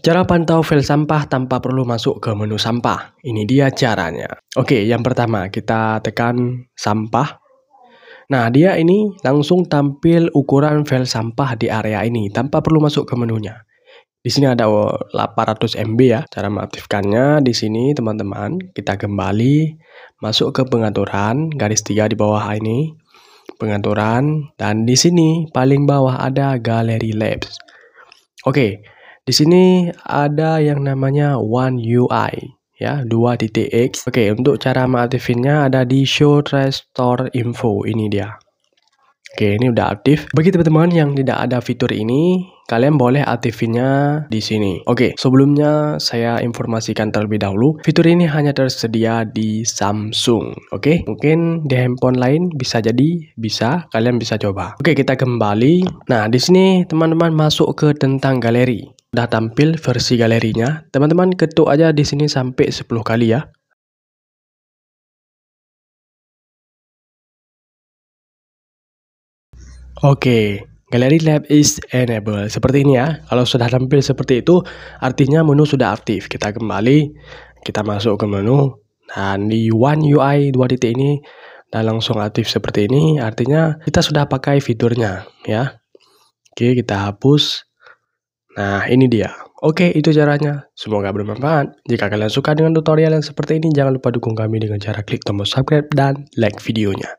Cara pantau file sampah tanpa perlu masuk ke menu sampah. Ini dia caranya. Oke, yang pertama kita tekan sampah. Nah, dia ini langsung tampil ukuran file sampah di area ini tanpa perlu masuk ke menunya. Di sini ada 800 MB ya. Cara mengaktifkannya di sini teman-teman, kita kembali masuk ke pengaturan garis 3 di bawah ini pengaturan, dan di sini paling bawah ada galeri Labs. Oke, okay, di sini ada yang namanya One UI ya titik x Oke, okay, untuk cara mengaktifinnya ada di show restore info ini dia. Oke, ini udah aktif. Bagi teman-teman yang tidak ada fitur ini, kalian boleh aktifinnya di sini. Oke, sebelumnya saya informasikan terlebih dahulu, fitur ini hanya tersedia di Samsung. Oke, mungkin di handphone lain bisa jadi bisa, kalian bisa coba. Oke, kita kembali. Nah, di sini teman-teman masuk ke tentang galeri. Udah tampil versi galerinya. Teman-teman ketuk aja di sini sampai 10 kali ya. Oke, Gallery Lab is enabled. Seperti ini ya. Kalau sudah tampil seperti itu, artinya menu sudah aktif. Kita kembali, kita masuk ke menu. Nah, di One UI titik ini dan langsung aktif seperti ini, artinya kita sudah pakai fiturnya ya. Oke, kita hapus. Nah, ini dia. Oke, itu caranya. Semoga bermanfaat. Jika kalian suka dengan tutorial yang seperti ini, jangan lupa dukung kami dengan cara klik tombol subscribe dan like videonya.